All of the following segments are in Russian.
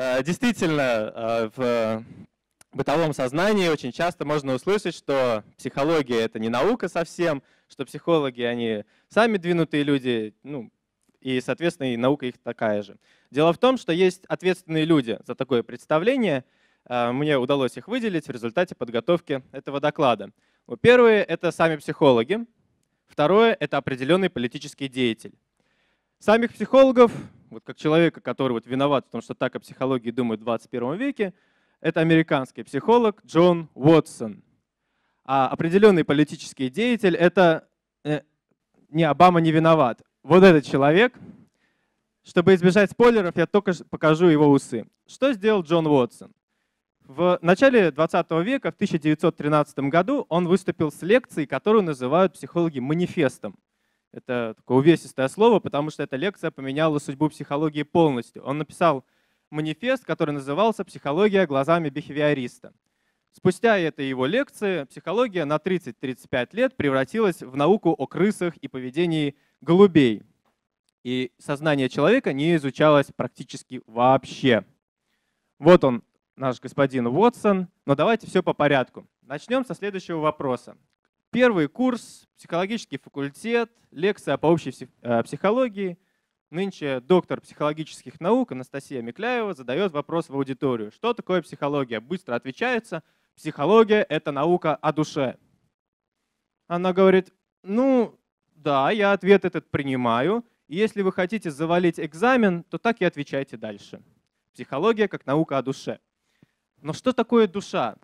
Э, действительно, э, в бытовом сознании очень часто можно услышать, что психология — это не наука совсем, что психологи, они сами двинутые люди, ну, и, соответственно, и наука их такая же. Дело в том, что есть ответственные люди за такое представление. Э, мне удалось их выделить в результате подготовки этого доклада. Ну, Первые — это сами психологи. Второе — это определенный политический деятель. Самих психологов вот как человека, который вот виноват в том, что так о психологии думают в 21 веке, это американский психолог Джон Уотсон. А определенный политический деятель — это э, не Обама не виноват. Вот этот человек, чтобы избежать спойлеров, я только покажу его усы. Что сделал Джон Уотсон? В начале 20 века, в 1913 году, он выступил с лекцией, которую называют психологи манифестом. Это такое увесистое слово, потому что эта лекция поменяла судьбу психологии полностью. Он написал манифест, который назывался «Психология глазами бихевиориста». Спустя этой его лекции психология на 30-35 лет превратилась в науку о крысах и поведении голубей. И сознание человека не изучалось практически вообще. Вот он, наш господин Уотсон, но давайте все по порядку. Начнем со следующего вопроса. Первый курс, психологический факультет, лекция по общей э, психологии. Нынче доктор психологических наук Анастасия Микляева задает вопрос в аудиторию. Что такое психология? Быстро отвечается. Психология — это наука о душе. Она говорит, ну да, я ответ этот принимаю. И если вы хотите завалить экзамен, то так и отвечайте дальше. Психология как наука о душе. Но что такое душа?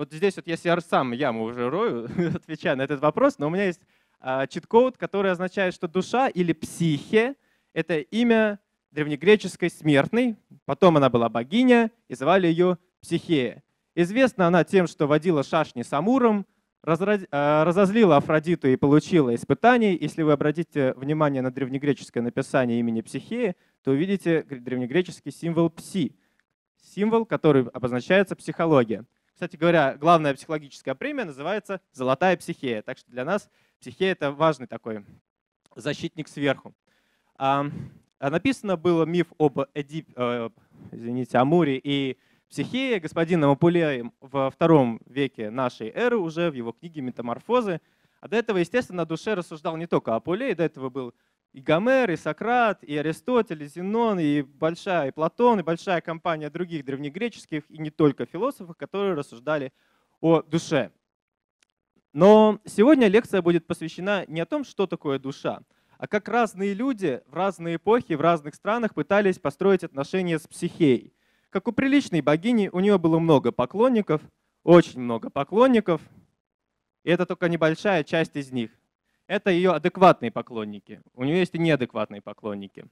Вот здесь вот если я сам яму уже рою, отвечая на этот вопрос, но у меня есть а, чит-код, который означает, что душа или психе — это имя древнегреческой смертной, потом она была богиня, и звали ее Психея. Известна она тем, что водила шашни с Амуром, а, разозлила Афродиту и получила испытание. Если вы обратите внимание на древнегреческое написание имени Психея, то увидите древнегреческий символ «пси», символ, который обозначается психология. Кстати говоря, главная психологическая премия называется «Золотая психея». Так что для нас психея — это важный такой защитник сверху. А, а Написано было миф об Эдип, э, извините, Амуре и психее господина Апулеем во втором веке нашей эры уже в его книге «Метаморфозы». А до этого, естественно, о душе рассуждал не только Апулей, до этого был и Гомер, и Сократ, и Аристотель, и Зенон, и большая, и Платон, и большая компания других древнегреческих и не только философов, которые рассуждали о душе. Но сегодня лекция будет посвящена не о том, что такое душа, а как разные люди в разные эпохи, в разных странах пытались построить отношения с психеей. Как у приличной богини, у нее было много поклонников, очень много поклонников, и это только небольшая часть из них. Это ее адекватные поклонники. У нее есть и неадекватные поклонники.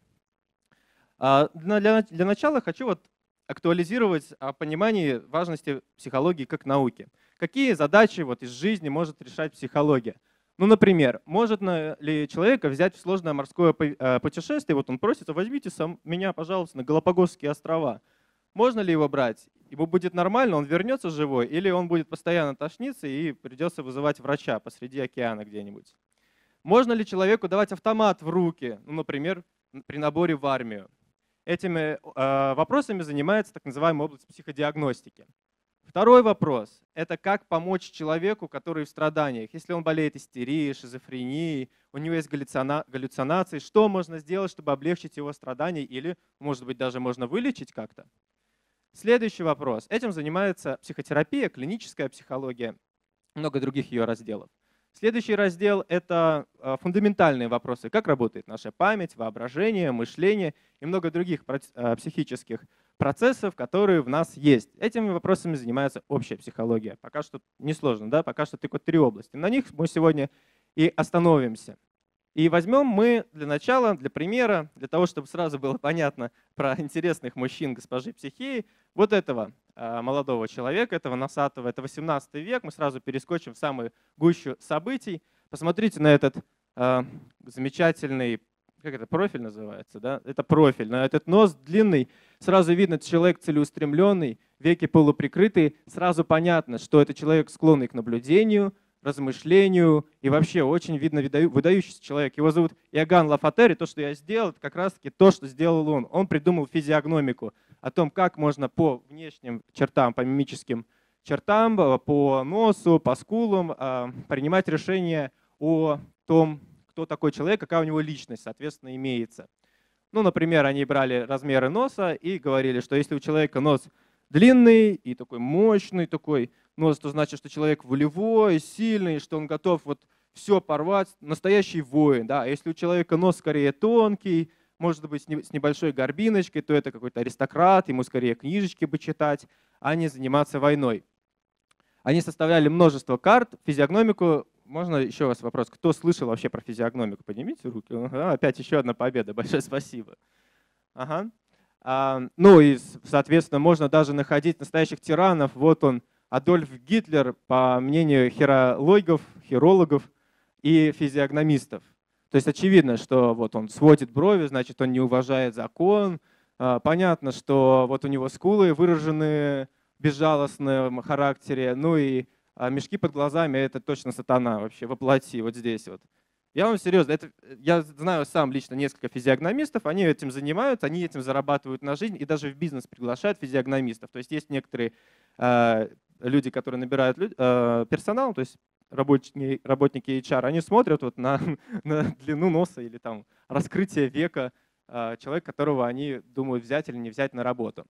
А, для, начала хочу вот актуализировать о а, понимании важности психологии как науки. Какие задачи вот из жизни может решать психология? Ну, например, может ли человека взять в сложное морское а, путешествие, вот он просит, возьмите сам меня, пожалуйста, на Галапагосские острова. Можно ли его брать? Ему будет нормально, он вернется живой, или он будет постоянно тошниться и придется вызывать врача посреди океана где-нибудь? Можно ли человеку давать автомат в руки, ну, например, при наборе в армию? Этими э, вопросами занимается так называемая область психодиагностики. Второй вопрос – это как помочь человеку, который в страданиях. Если он болеет истерией, шизофренией, у него есть галлюцина, галлюцинации, что можно сделать, чтобы облегчить его страдания или, может быть, даже можно вылечить как-то? Следующий вопрос. Этим занимается психотерапия, клиническая психология, много других ее разделов. Следующий раздел — это а, фундаментальные вопросы. Как работает наша память, воображение, мышление и много других а, психических процессов, которые в нас есть. Этими вопросами занимается общая психология. Пока что несложно, да? Пока что только три области. На них мы сегодня и остановимся. И возьмем мы для начала, для примера, для того, чтобы сразу было понятно про интересных мужчин госпожи Психеи, вот этого Э, молодого человека, этого Носатого. Это 18 век, мы сразу перескочим в самую гущу событий. Посмотрите на этот э, замечательный, как это, профиль называется, да? Это профиль, на этот нос длинный, сразу видно, человек целеустремленный, веки полуприкрытые, сразу понятно, что это человек, склонный к наблюдению, размышлению и вообще очень видно выдающийся человек. Его зовут Иоганн Лафатери. То, что я сделал, это как раз-таки то, что сделал он. Он придумал физиогномику о том, как можно по внешним чертам, по мимическим чертам, э, по носу, по скулам э, принимать решение о том, кто такой человек, какая у него личность, соответственно, имеется. Ну, например, они брали размеры носа и говорили, что если у человека нос длинный и такой мощный такой нос, то значит, что человек волевой, сильный, что он готов вот все порвать, настоящий воин. Да? А если у человека нос скорее тонкий, может быть, с небольшой горбиночкой, то это какой-то аристократ, ему скорее книжечки бы читать, а не заниматься войной. Они составляли множество карт, физиогномику. Можно еще у вас вопрос? Кто слышал вообще про физиогномику? Поднимите руки. Ага, опять еще одна победа. Большое спасибо. Ага. А, ну и, соответственно, можно даже находить настоящих тиранов. Вот он, Адольф Гитлер, по мнению хирологов, хирологов и физиогномистов. То есть очевидно, что вот он сводит брови, значит, он не уважает закон. А, понятно, что вот у него скулы выражены в безжалостном характере. Ну и а, мешки под глазами — это точно сатана вообще, воплоти вот здесь вот. Я вам серьезно, это, я знаю сам лично несколько физиогномистов, они этим занимаются, они этим зарабатывают на жизнь и даже в бизнес приглашают физиогномистов. То есть есть некоторые а, люди, которые набирают люд, э, персонал, то есть работники, работники HR, они смотрят вот на, на длину носа или там раскрытие века э, человека, которого они думают взять или не взять на работу.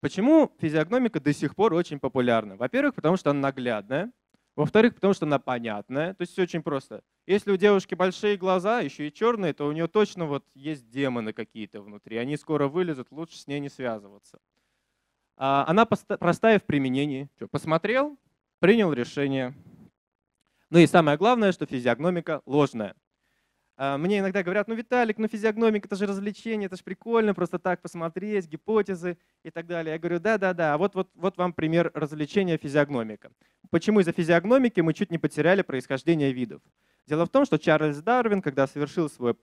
Почему физиогномика до сих пор очень популярна? Во-первых, потому что она наглядная. Во-вторых, потому что она понятная. То есть все очень просто. Если у девушки большие глаза, еще и черные, то у нее точно вот есть демоны какие-то внутри. Они скоро вылезут, лучше с ней не связываться. А, она простая в применении. Посмотрел, принял решение. Ну и самое главное, что физиогномика ложная. А, мне иногда говорят, ну Виталик, ну физиогномика, это же развлечение, это же прикольно, просто так посмотреть, гипотезы и так далее. Я говорю, да-да-да, а вот, вот, вот вам пример развлечения физиогномика. Почему из-за физиогномики мы чуть не потеряли происхождение видов? Дело в том, что Чарльз Дарвин, когда совершил свое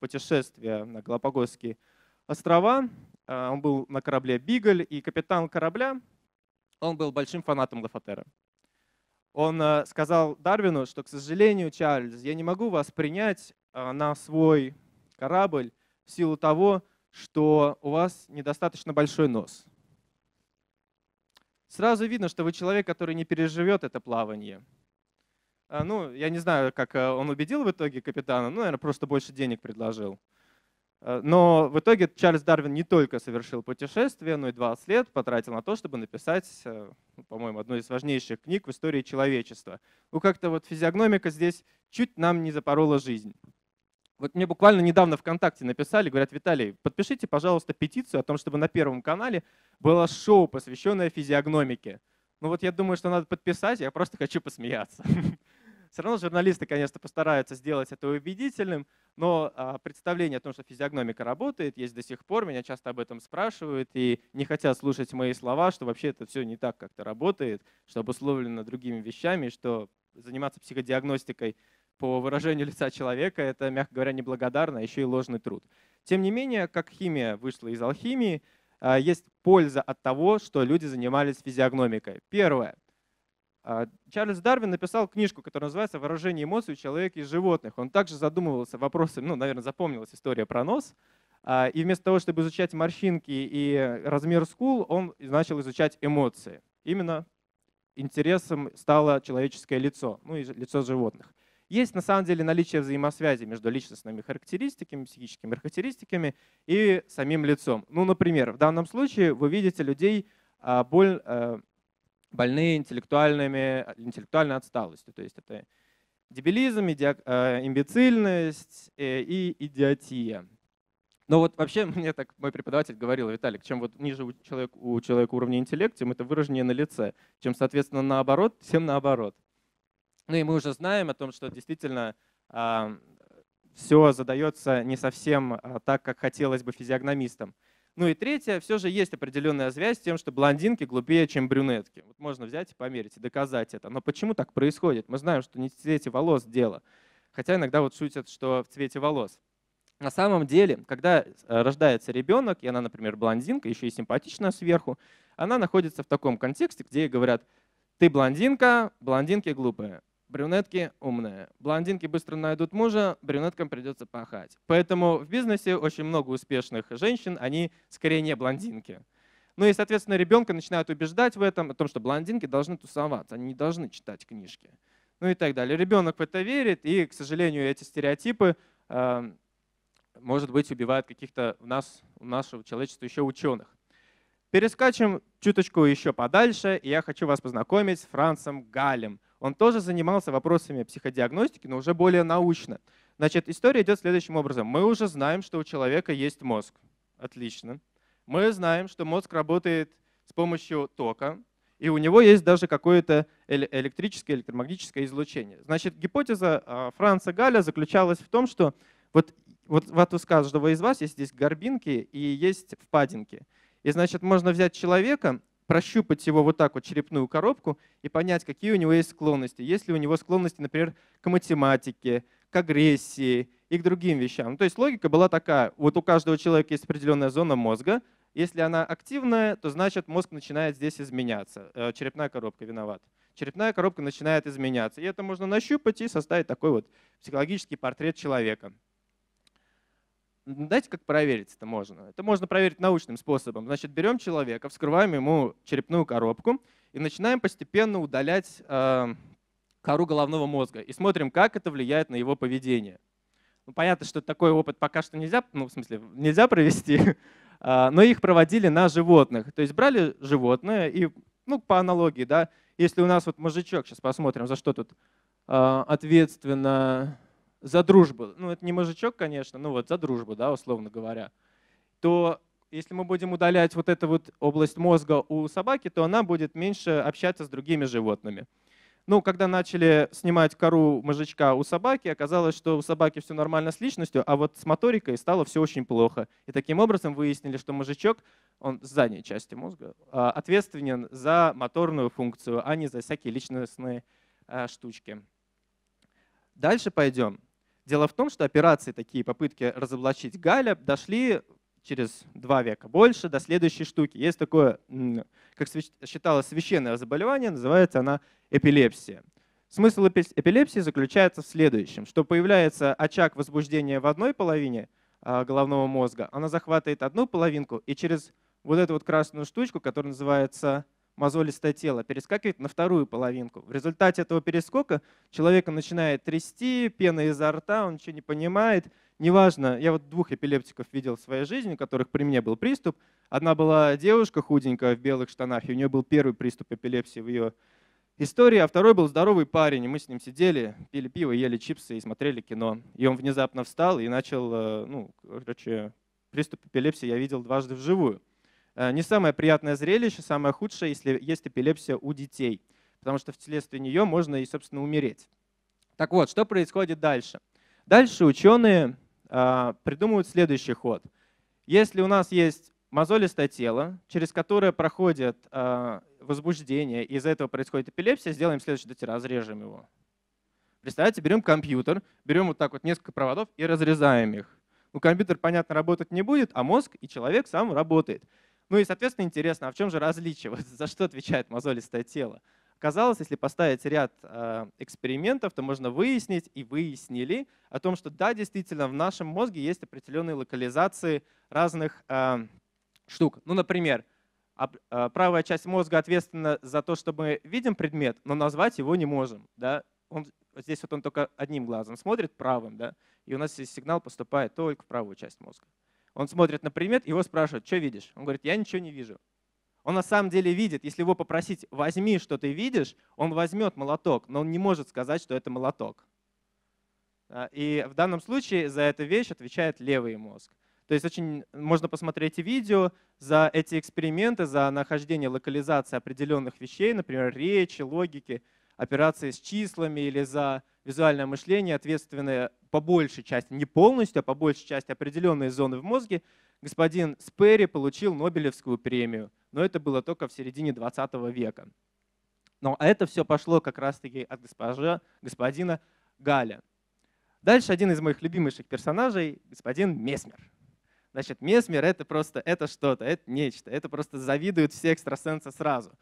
путешествие на Галапагосские острова, а, он был на корабле «Бигль», и капитан корабля, он был большим фанатом Лафатера. Он а, сказал Дарвину, что, к сожалению, Чарльз, я не могу вас принять а, на свой корабль в силу того, что у вас недостаточно большой нос. Сразу видно, что вы человек, который не переживет это плавание. Ну, я не знаю, как он убедил в итоге капитана, ну, наверное, просто больше денег предложил. Э, но в итоге Чарльз Дарвин не только совершил путешествие, но и 20 лет потратил на то, чтобы написать, э, ну, по-моему, одну из важнейших книг в истории человечества. Ну как-то вот физиогномика здесь чуть нам не запорола жизнь. Вот мне буквально недавно ВКонтакте написали, говорят, Виталий, подпишите, пожалуйста, петицию о том, чтобы на Первом канале было шоу, посвященное физиогномике. Ну вот я думаю, что надо подписать, я просто хочу посмеяться. Все равно журналисты, конечно, постараются сделать это убедительным, но а, представление о том, что физиогномика работает, есть до сих пор. Меня часто об этом спрашивают и не хотят слушать мои слова, что вообще это все не так как-то работает, что обусловлено другими вещами, что заниматься психодиагностикой по выражению лица человека, это, мягко говоря, неблагодарно, а еще и ложный труд. Тем не менее, как химия вышла из алхимии, а, есть польза от того, что люди занимались физиогномикой. Первое. А, Чарльз Дарвин написал книжку, которая называется «Выражение эмоций у человека и животных». Он также задумывался вопросами, ну, наверное, запомнилась история про нос. А, и вместо того, чтобы изучать морщинки и размер скул, он начал изучать эмоции. Именно интересом стало человеческое лицо, ну и лицо животных. Есть на самом деле наличие взаимосвязи между личностными характеристиками, психическими характеристиками и самим лицом. Ну, например, в данном случае вы видите людей, а, боль, э, больные интеллектуальными, интеллектуальной отсталостью. То есть это дебилизм, иди, э, имбецильность э, и идиотия. Но вот вообще мне так мой преподаватель говорил, Виталик, чем вот ниже у человека, у человека уровня интеллекта, тем это выражение на лице. Чем, соответственно, наоборот, тем наоборот. Ну и мы уже знаем о том, что действительно э, а, все задается не совсем а, так, как хотелось бы физиогномистам. Ну и третье, все же есть определенная связь с тем, что блондинки глупее, чем брюнетки. Вот можно взять и померить, и доказать это. Но почему так происходит? Мы знаем, что не в цвете волос дело. Хотя иногда вот шутят, что в цвете волос. На самом деле, когда э, рождается ребенок, и она, например, блондинка, еще и симпатичная сверху, она находится в таком контексте, где ей говорят, ты блондинка, блондинки глупые. Брюнетки умные. Блондинки быстро найдут мужа, брюнеткам придется пахать. Поэтому в бизнесе очень много успешных женщин, они скорее не блондинки. Ну и, соответственно, ребенка начинают убеждать в этом, о том, что блондинки должны тусоваться, они не должны читать книжки. Ну и так далее. Ребенок в это верит, и, к сожалению, эти стереотипы, эм, может быть, убивают каких-то у нас, у нашего человечества еще ученых. Перескачем чуточку еще подальше, и я хочу вас познакомить с Францем Галем. Он тоже занимался вопросами психодиагностики, но уже более научно. Значит, история идет следующим образом. Мы уже знаем, что у человека есть мозг. Отлично. Мы знаем, что мозг работает с помощью тока, и у него есть даже какое-то электрическое, электромагническое излучение. Значит, гипотеза а, Франца Галя заключалась в том, что вот, вот, вот у каждого из вас есть здесь горбинки и есть впадинки. И значит, можно взять человека прощупать его вот так вот черепную коробку и понять, какие у него есть склонности. Есть ли у него склонности, например, к математике, к агрессии и к другим вещам. Ну, то есть логика была такая, вот у каждого человека есть определенная зона мозга, если она активная, то значит мозг начинает здесь изменяться. Э, черепная коробка виноват. Черепная коробка начинает изменяться. И это можно нащупать и составить такой вот психологический портрет человека. Знаете, как проверить это можно? Это можно проверить научным способом. Значит, берем человека, вскрываем ему черепную коробку и начинаем постепенно удалять э, кору головного мозга и смотрим, как это влияет на его поведение. Ну, понятно, что такой опыт пока что нельзя, ну, в смысле, нельзя провести, э, но их проводили на животных. То есть брали животное и, ну, по аналогии, да, если у нас вот мужичок, сейчас посмотрим, за что тут э, ответственно за дружбу, ну это не мужичок, конечно, ну вот за дружбу, да, условно говоря, то если мы будем удалять вот эту вот область мозга у собаки, то она будет меньше общаться с другими животными. Ну, когда начали снимать кору мозжечка у собаки, оказалось, что у собаки все нормально с личностью, а вот с моторикой стало все очень плохо. И таким образом выяснили, что мозжечок, он с задней части мозга, а, ответственен за моторную функцию, а не за всякие личностные а, штучки. Дальше пойдем. Дело в том, что операции, такие попытки разоблачить Галя, дошли через два века больше до следующей штуки. Есть такое, как считалось, священное заболевание, называется она эпилепсия. Смысл эпилепсии заключается в следующем, что появляется очаг возбуждения в одной половине а, головного мозга, она захватывает одну половинку и через вот эту вот красную штучку, которая называется мозолистое тело перескакивает на вторую половинку. В результате этого перескока человека начинает трясти, пена изо рта, он ничего не понимает. Неважно, я вот двух эпилептиков видел в своей жизни, у которых при мне был приступ. Одна была девушка худенькая в белых штанах, и у нее был первый приступ эпилепсии в ее истории, а второй был здоровый парень, и мы с ним сидели, пили пиво, ели чипсы и смотрели кино. И он внезапно встал и начал, э, ну, короче, приступ эпилепсии я видел дважды вживую. Э, не самое приятное зрелище, самое худшее, если есть эпилепсия у детей, потому что в вследствие нее можно и, собственно, умереть. Так вот, что происходит дальше? Дальше ученые а, придумывают следующий ход. Если у нас есть мозолистое тело, через которое проходит а, возбуждение, и из-за этого происходит эпилепсия, сделаем следующий дотир, разрежем его. Представляете, берем компьютер, берем вот так вот несколько проводов и разрезаем их. Ну, компьютер, понятно, работать не будет, а мозг и человек сам работает. Ну и, соответственно, интересно, а в чем же различие? Вот за что отвечает мозолистое тело? Казалось, если поставить ряд э, экспериментов, то можно выяснить и выяснили о том, что да, действительно, в нашем мозге есть определенные локализации разных э, штук. Ну, например, а, правая часть мозга ответственна за то, что мы видим предмет, но назвать его не можем. Да? Он, здесь вот он только одним глазом смотрит, правым, да? и у нас сигнал поступает только в правую часть мозга. Он смотрит на предмет, его спрашивают, что видишь? Он говорит, я ничего не вижу. Он на самом деле видит. Если его попросить, возьми, что ты видишь, он возьмет молоток, но он не может сказать, что это молоток. А, и в данном случае за эту вещь отвечает левый мозг. То есть очень можно посмотреть видео за эти эксперименты, за нахождение локализации определенных вещей, например, речи, логики, операции с числами или за визуальное мышление ответственное по большей части, не полностью, а по большей части определенные зоны в мозге, господин Сперри получил Нобелевскую премию. Но это было только в середине 20 века. Но это все пошло как раз-таки от госпожа, господина Галя. Дальше один из моих любимейших персонажей, господин Месмер. Значит, Месмер — это просто это что-то, это нечто. Это просто завидуют все экстрасенсы сразу.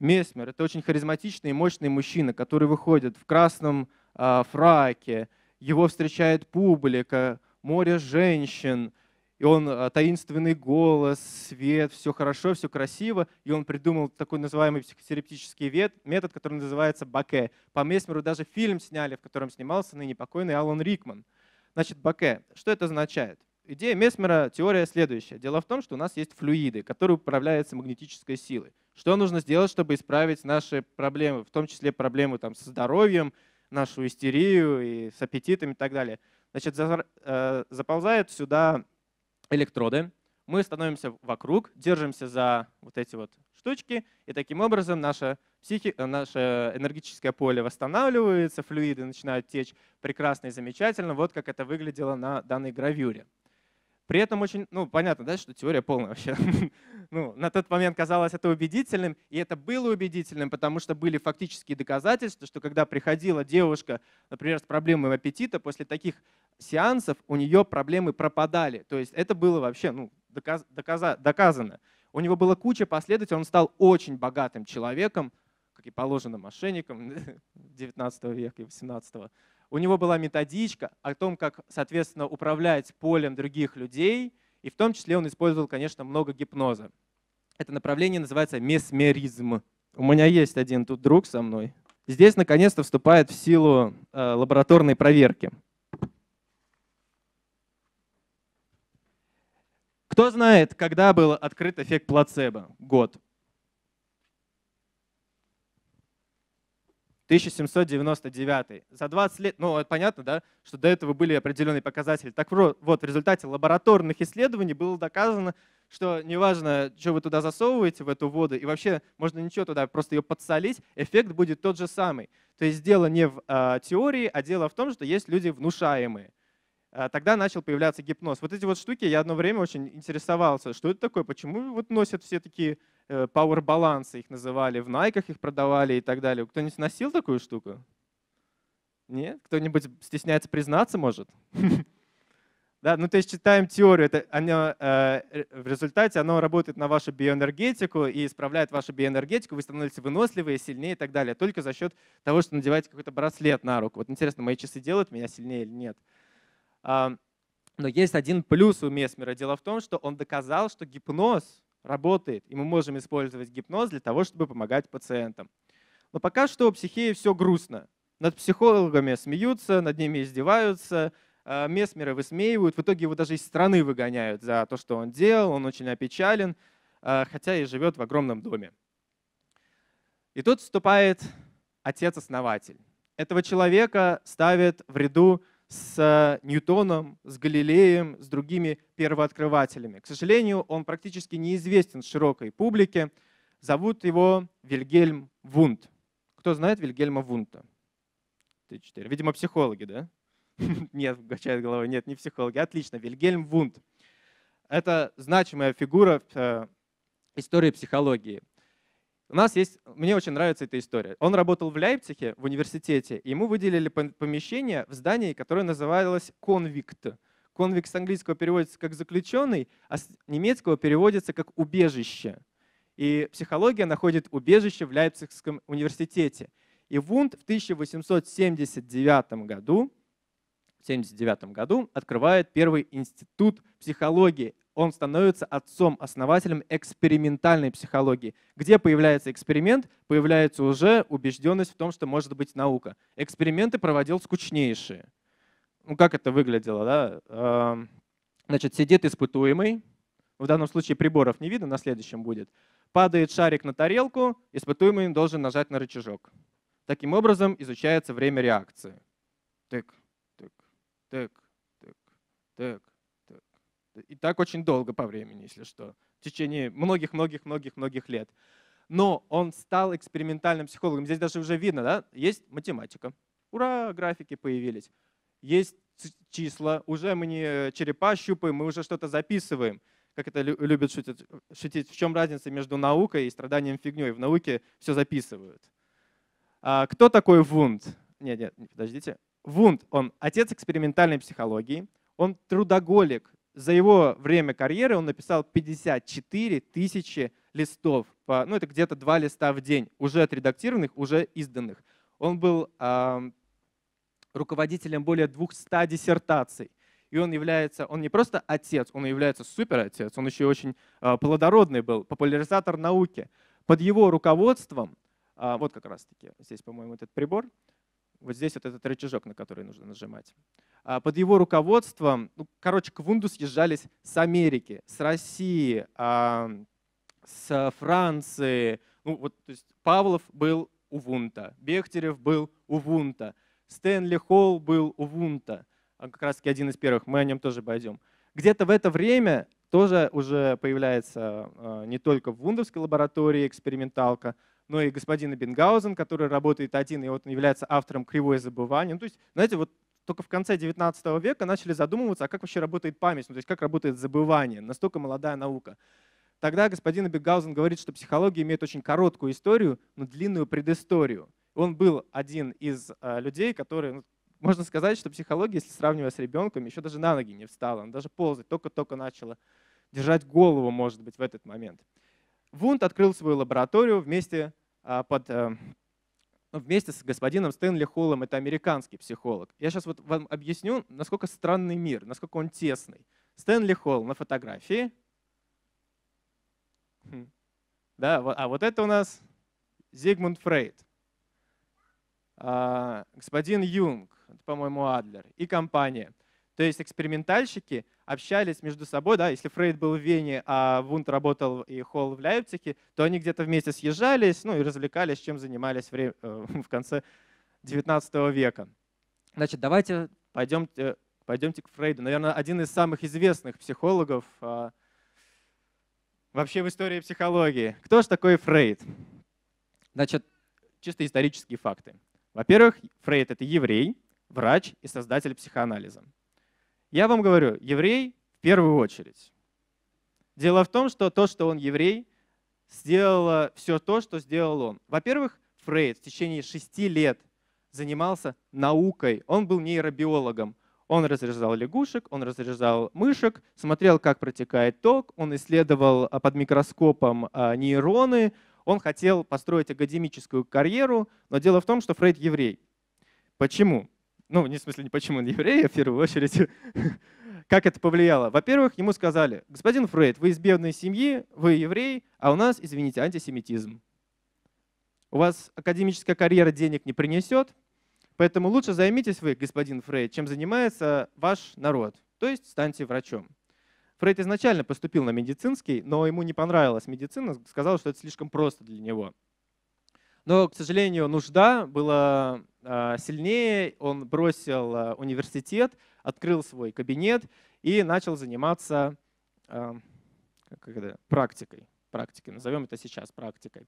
Месмер — это очень харизматичный и мощный мужчина, который выходит в красном э, фраке, его встречает публика, море женщин, и он а, таинственный голос, свет, все хорошо, все красиво, и он придумал такой называемый психотерапевтический метод, который называется баке. По Месмеру даже фильм сняли, в котором снимался ныне покойный Алан Рикман. Значит, баке. Что это означает? Идея Месмера, теория следующая. Дело в том, что у нас есть флюиды, которые управляются магнетической силой. Что нужно сделать, чтобы исправить наши проблемы, в том числе проблемы там, со здоровьем нашу истерию и с аппетитом и так далее. Значит, э, заползают сюда электроды, мы становимся вокруг, держимся за вот эти вот штучки, и таким образом наше, психи, э, наше энергетическое поле восстанавливается, флюиды начинают течь прекрасно и замечательно, вот как это выглядело на данной гравюре. При этом очень, ну, понятно, да, что теория полная вообще. ну, на тот момент казалось это убедительным, и это было убедительным, потому что были фактические доказательства, что когда приходила девушка, например, с проблемой аппетита, после таких сеансов у нее проблемы пропадали. То есть это было вообще ну, доказ, доказа, доказано. У него была куча последователей, он стал очень богатым человеком, как и положено мошенникам 19 века и 18 века у него была методичка о том, как, соответственно, управлять полем других людей, и в том числе он использовал, конечно, много гипноза. Это направление называется месмеризм. У меня есть один тут друг со мной. Здесь, наконец-то, вступает в силу э, лабораторной проверки. Кто знает, когда был открыт эффект плацебо? Год. 1799. За 20 лет, ну понятно, да, что до этого были определенные показатели. Так вот, в результате лабораторных исследований было доказано, что неважно, что вы туда засовываете, в эту воду, и вообще можно ничего туда, просто ее подсолить, эффект будет тот же самый. То есть дело не в э, теории, а дело в том, что есть люди внушаемые. А, тогда начал появляться гипноз. Вот эти вот штуки я одно время очень интересовался, что это такое, почему вот носят все такие Э, Power Balance их называли, в Найках их продавали и так далее. Кто-нибудь носил такую штуку? Нет? Кто-нибудь стесняется признаться, может? Да, ну то есть читаем теорию, это, оно, э, в результате оно работает на вашу биоэнергетику и исправляет вашу биоэнергетику, вы становитесь выносливее, сильнее и так далее, только за счет того, что надеваете какой-то браслет на руку. Вот интересно, мои часы делают меня сильнее или нет? А, но есть один плюс у Месмера. Дело в том, что он доказал, что гипноз работает, и мы можем использовать гипноз для того, чтобы помогать пациентам. Но пока что у психеи все грустно. Над психологами смеются, над ними издеваются, а, Месмера высмеивают, в итоге его даже из страны выгоняют за то, что он делал, он очень опечален, а, хотя и живет в огромном доме. И тут вступает отец-основатель. Этого человека ставят в ряду с э, Ньютоном, с Галилеем, с другими первооткрывателями. К сожалению, он практически неизвестен широкой публике. Зовут его Вильгельм Вунд. Кто знает Вильгельма Вунта? Ты четыре. Видимо, психологи, да? Нет, качает головой. Нет, не психологи. Отлично. Вильгельм Вунд. Это значимая фигура в э, истории психологии. У нас есть, мне очень нравится эта история. Он работал в Лейпциге, в университете, и ему выделили помещение в здании, которое называлось «Конвикт». «Конвикт» с английского переводится как «заключенный», а с немецкого переводится как «убежище». И психология находит убежище в Лейпцигском университете. И Вунд в 1879 году, в 79 году открывает первый институт психологии он становится отцом-основателем экспериментальной психологии. Где появляется эксперимент, появляется уже убежденность в том, что может быть наука. Эксперименты проводил скучнейшие. Ну, как это выглядело, да? Эм, значит, сидит испытуемый, в данном случае приборов не видно, на следующем будет. Падает шарик на тарелку, испытуемый должен нажать на рычажок. Таким образом изучается время реакции. Тык, тык, тык, тык, тык, и так очень долго по времени, если что, в течение многих-многих-многих-многих лет. Но он стал экспериментальным психологом. Здесь даже уже видно, да, есть математика. Ура, графики появились. Есть числа, уже мы не черепа щупаем, мы уже что-то записываем. Как это любят шутить, шутить, в чем разница между наукой и страданием фигней? В науке все записывают. А кто такой Вунд? Нет, нет, подождите. Вунд, он отец экспериментальной психологии, он трудоголик, за его время карьеры он написал 54 тысячи листов. По, ну, это где-то два листа в день, уже отредактированных, уже изданных. Он был э, руководителем более 200 диссертаций. И он является, он не просто отец, он является суперотец, он еще и очень э, плодородный был, популяризатор науки. Под его руководством, э, вот как раз-таки здесь, по-моему, этот прибор, вот здесь вот этот рычажок, на который нужно нажимать. А, под его руководством, ну, короче, к Вунду съезжались с Америки, с России, а, с Франции. Ну, вот, то есть Павлов был у Вунта, Бехтерев был у Вунта, Стэнли Холл был у Вунта. А, как раз таки один из первых, мы о нем тоже пойдем. Где-то в это время тоже уже появляется не только в вундовской лаборатории эксперименталка, но ну и господина Бенгаузен, который работает один, и вот он является автором кривой забывания. Ну, то есть, знаете, вот только в конце 19 века начали задумываться, а как вообще работает память, ну, то есть как работает забывание, настолько молодая наука. Тогда господин Бенгаузен говорит, что психология имеет очень короткую историю, но длинную предысторию. Он был один из э, людей, которые, ну, можно сказать, что психология, если сравнивать с ребенком, еще даже на ноги не встала, она даже ползать только-только начала держать голову, может быть, в этот момент. Вунд открыл свою лабораторию вместе, а, под, э, ну, вместе с господином Стэнли Холлом, это американский психолог. Я сейчас вот вам объясню, насколько странный мир, насколько он тесный. Стэнли Холл на фотографии. Хм. Да, а вот это у нас Зигмунд Фрейд, а, господин Юнг, по-моему, Адлер и компания – то есть экспериментальщики общались между собой, да, если Фрейд был в Вене, а Вунд работал и Холл в Лейпциге, то они где-то вместе съезжались, ну и развлекались, чем занимались в, э, в конце 19 века. Значит, давайте пойдемте, э, пойдемте к Фрейду. Наверное, один из самых известных психологов а, вообще в истории психологии. Кто же такой Фрейд? Значит, чисто исторические факты. Во-первых, Фрейд — это еврей, врач и создатель психоанализа. Я вам говорю, еврей в первую очередь. Дело в том, что то, что он еврей, сделало все то, что сделал он. Во-первых, Фрейд в течение шести лет занимался наукой. Он был нейробиологом. Он разрезал лягушек, он разрезал мышек, смотрел, как протекает ток, он исследовал а, под микроскопом а, нейроны, он хотел построить академическую карьеру, но дело в том, что Фрейд еврей. Почему? ну, не в смысле, не почему он еврей, а в первую очередь, как это повлияло? Во-первых, ему сказали, господин Фрейд, вы из бедной семьи, вы еврей, а у нас, извините, антисемитизм. У вас академическая карьера денег не принесет, поэтому лучше займитесь вы, господин Фрейд, чем занимается ваш народ, то есть станьте врачом. Фрейд изначально поступил на медицинский, но ему не понравилась медицина, сказал, что это слишком просто для него – но, к сожалению, нужда была а, сильнее, он бросил а, университет, открыл свой кабинет и начал заниматься а, как это, практикой. Практикой, назовем это сейчас практикой.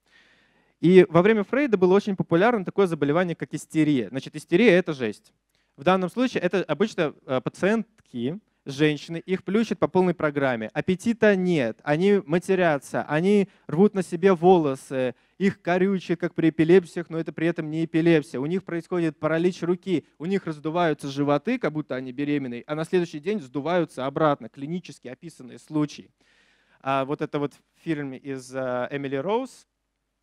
И во время Фрейда было очень популярно такое заболевание, как истерия. Значит, истерия — это жесть. В данном случае это обычно пациентки, женщины, их плющат по полной программе. Аппетита нет, они матерятся, они рвут на себе волосы, их корючит, как при эпилепсиях, но это при этом не эпилепсия. У них происходит паралич руки, у них раздуваются животы, как будто они беременные, а на следующий день сдуваются обратно, клинически описанные случаи. А вот это вот в фильме из э, Эмили Роуз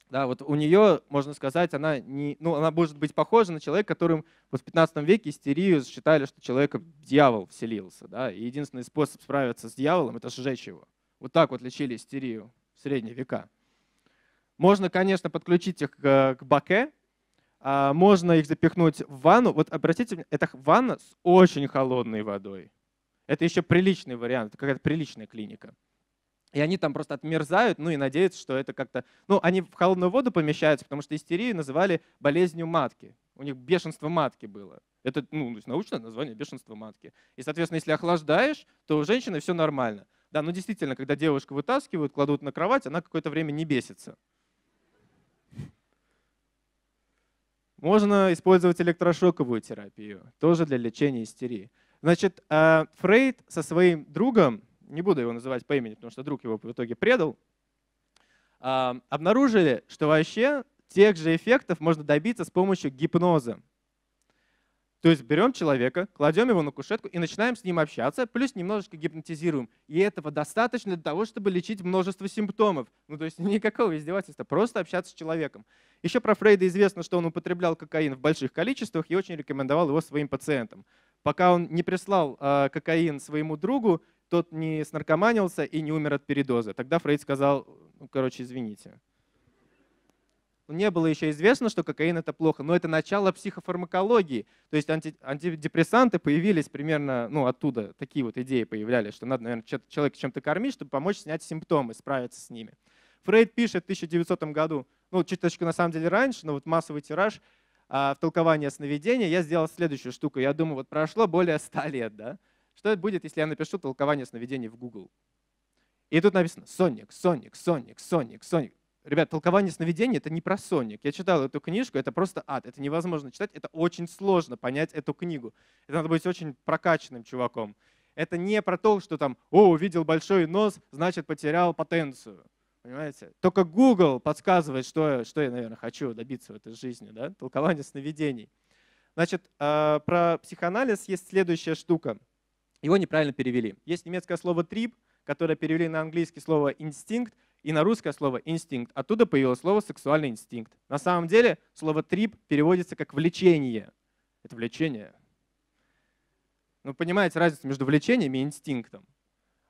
да, вот у нее, можно сказать, она, не, ну, она может быть похожа на человека, которым вот в 15 веке истерию считали, что человека дьявол вселился. Да, и единственный способ справиться с дьяволом — это сжечь его. Вот так вот лечили истерию в средние века. Можно, конечно, подключить их к, к баке, а можно их запихнуть в ванну. Вот обратите внимание, это ванна с очень холодной водой. Это еще приличный вариант, это какая-то приличная клиника. И они там просто отмерзают, ну и надеются, что это как-то... Ну, они в холодную воду помещаются, потому что истерию называли болезнью матки. У них бешенство матки было. Это ну, научное название бешенство матки. И, соответственно, если охлаждаешь, то у женщины все нормально. Да, ну действительно, когда девушку вытаскивают, кладут на кровать, она какое-то время не бесится. Можно использовать электрошоковую терапию, тоже для лечения истерии. Значит, э, Фрейд со своим другом не буду его называть по имени, потому что друг его в итоге предал, а, обнаружили, что вообще тех же эффектов можно добиться с помощью гипноза. То есть берем человека, кладем его на кушетку и начинаем с ним общаться, плюс немножечко гипнотизируем. И этого достаточно для того, чтобы лечить множество симптомов. Ну то есть никакого издевательства, просто общаться с человеком. Еще про Фрейда известно, что он употреблял кокаин в больших количествах и очень рекомендовал его своим пациентам. Пока он не прислал а, кокаин своему другу, тот не снаркоманился и не умер от передоза. Тогда Фрейд сказал, ну, короче, извините. Не было еще известно, что кокаин это плохо, но это начало психофармакологии. То есть анти, антидепрессанты появились примерно ну, оттуда, такие вот идеи появлялись, что надо, наверное, человека чем-то кормить, чтобы помочь снять симптомы, справиться с ними. Фрейд пишет в 1900 году, ну, чуточку на самом деле раньше, но вот массовый тираж а, в толковании сновидения я сделал следующую штуку. Я думаю, вот прошло более 100 лет, да? Что будет, если я напишу толкование сновидений в Google? И тут написано «Соник, Соник, Соник, Соник, Соник». Ребят, толкование сновидений — это не про Соник. Я читал эту книжку, это просто ад. Это невозможно читать, это очень сложно понять эту книгу. Это надо быть очень прокачанным чуваком. Это не про то, что там «О, увидел большой нос, значит, потерял потенцию». Понимаете? Только Google подсказывает, что, что я, наверное, хочу добиться в этой жизни. Да? Толкование сновидений. Значит, э, про психоанализ есть следующая штука — его неправильно перевели. Есть немецкое слово «trip», которое перевели на английский слово «инстинкт», и на русское слово «инстинкт». Оттуда появилось слово «сексуальный инстинкт». На самом деле слово «трип» переводится как «влечение». Это влечение. Ну, понимаете разницу между влечением и инстинктом.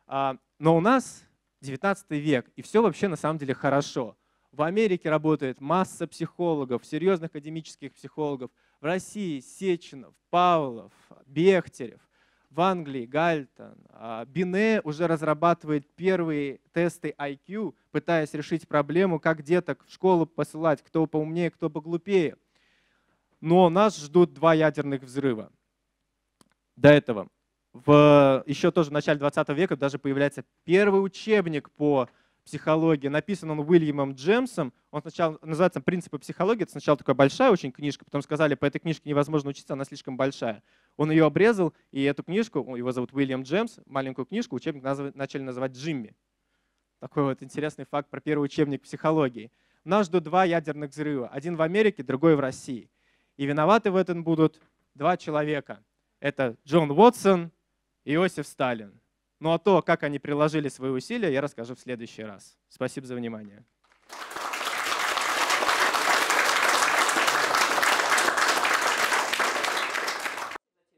А, но у нас 19 век, и все вообще на самом деле хорошо. В Америке работает масса психологов, серьезных академических психологов. В России Сеченов, Павлов, Бехтерев в Англии Гальтон, а, Бине уже разрабатывает первые тесты IQ, пытаясь решить проблему, как деток в школу посылать, кто поумнее, кто поглупее. Но нас ждут два ядерных взрыва. До этого. В, еще тоже в начале 20 века даже появляется первый учебник по психология. Написан он Уильямом Джемсом. Он сначала называется «Принципы психологии». Это сначала такая большая очень книжка, потом сказали, по этой книжке невозможно учиться, она слишком большая. Он ее обрезал, и эту книжку, его зовут Уильям Джемс, маленькую книжку, учебник начали называть «Джимми». Такой вот интересный факт про первый учебник психологии. Нас ждут два ядерных взрыва. Один в Америке, другой в России. И виноваты в этом будут два человека. Это Джон Уотсон и Иосиф Сталин. Ну а то, как они приложили свои усилия, я расскажу в следующий раз. Спасибо за внимание.